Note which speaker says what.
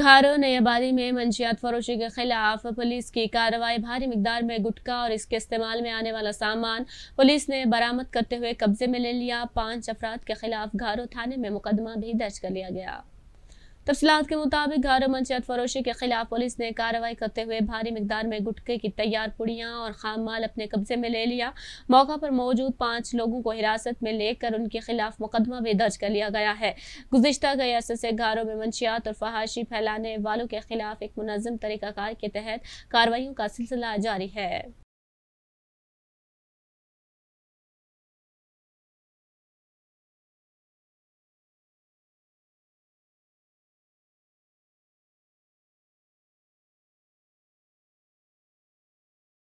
Speaker 1: घारो नयाबादी में मंशियात फरोशी के खिलाफ पुलिस की कार्रवाई भारी मकदार में गुटखा और इसके इस्तेमाल में आने वाला सामान पुलिस ने बरामद करते हुए कब्जे में ले लिया पांच अफराद के खिलाफ घारो थाने में मुकदमा भी दर्ज कर लिया गया तफसलत के मुताबिक गारा मंशियात फरोशी के खिलाफ पुलिस ने कार्रवाई करते हुए भारी मकदार में गुटके की तैयार पुड़ियाँ और खाम माल अपने कब्जे में ले लिया मौका पर मौजूद पाँच लोगों को हिरासत में लेकर उनके खिलाफ मुकदमा भी दर्ज कर लिया गया है गुजशत गए अरसे से गारों में मंशियात और फहाशी फैलाने वालों के खिलाफ एक मुनम तरीक़ाकार के तहत कार्रवाई का सिलसिला जारी है